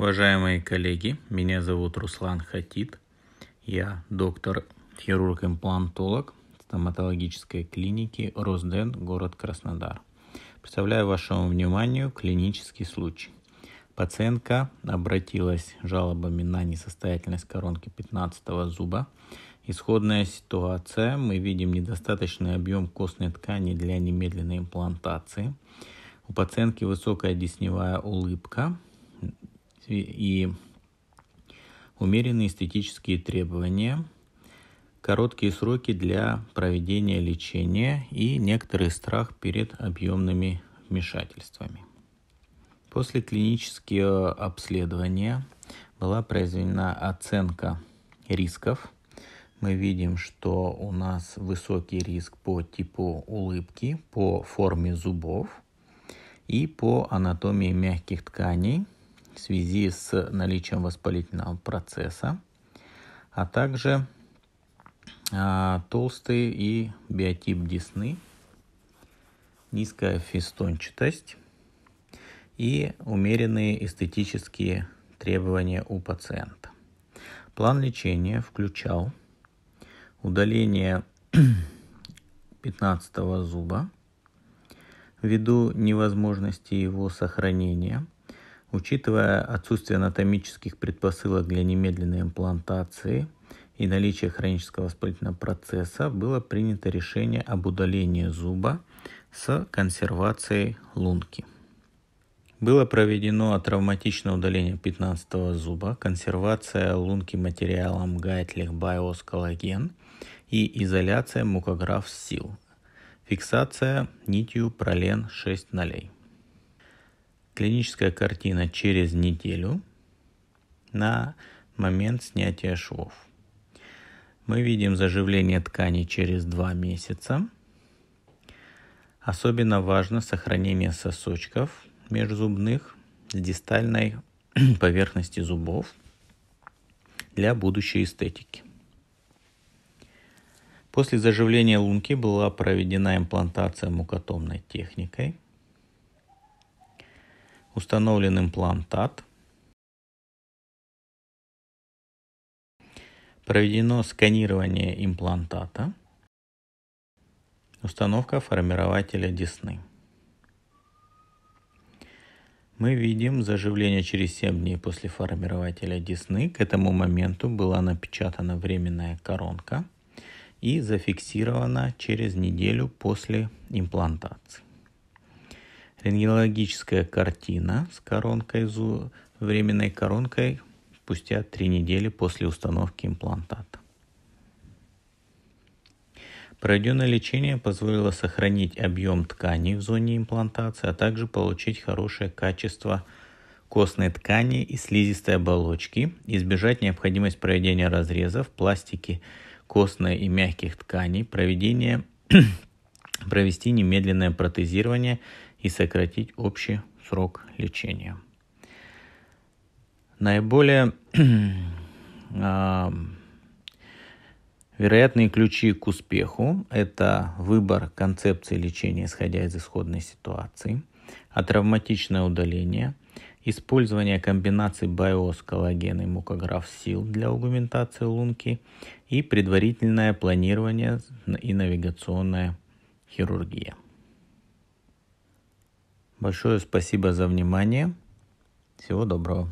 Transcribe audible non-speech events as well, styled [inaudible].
Уважаемые коллеги, меня зовут Руслан Хатит. Я доктор, хирург-имплантолог стоматологической клиники Росден, город Краснодар. Представляю вашему вниманию клинический случай. Пациентка обратилась с жалобами на несостоятельность коронки 15 зуба. Исходная ситуация. Мы видим недостаточный объем костной ткани для немедленной имплантации. У пациентки высокая десневая улыбка, и умеренные эстетические требования, короткие сроки для проведения лечения и некоторый страх перед объемными вмешательствами. После клинического обследования была произведена оценка рисков. Мы видим, что у нас высокий риск по типу улыбки, по форме зубов и по анатомии мягких тканей – в связи с наличием воспалительного процесса, а также а, толстые и биотип десны, низкая фистончатость и умеренные эстетические требования у пациента. План лечения включал удаление 15 [clears throat] зуба ввиду невозможности его сохранения – Учитывая отсутствие анатомических предпосылок для немедленной имплантации и наличие хронического воспалительного процесса, было принято решение об удалении зуба с консервацией лунки. Было проведено травматичное удаление 15 зуба, консервация лунки материалом Гайтлих Байос коллаген и изоляция мукограф сил, фиксация нитью пролен 6 нолей. Клиническая картина через неделю на момент снятия швов. Мы видим заживление ткани через 2 месяца. Особенно важно сохранение сосочков межзубных с дистальной [clears throat] поверхности зубов для будущей эстетики. После заживления лунки была проведена имплантация мукотомной техникой – Установлен имплантат. Проведено сканирование имплантата. Установка формирователя десны. Мы видим заживление через 7 дней после формирователя десны. К этому моменту была напечатана временная коронка и зафиксирована через неделю после имплантации. Рентгенологическая картина с коронкой, временной коронкой спустя три недели после установки имплантата. Пройденное лечение позволило сохранить объем ткани в зоне имплантации, а также получить хорошее качество костной ткани и слизистой оболочки, избежать необходимость проведения разрезов, пластики костной и мягких тканей, проведение, [clears throat] провести немедленное протезирование и сократить общий срок лечения. Наиболее [clears throat] а, Вероятные ключи к успеху – это выбор концепции лечения, исходя из исходной ситуации, а травматичное удаление, использование комбинаций биос, коллагена и мукограф сил для аугментации лунки и предварительное планирование и навигационная хирургия. Большое спасибо за внимание. Всего доброго.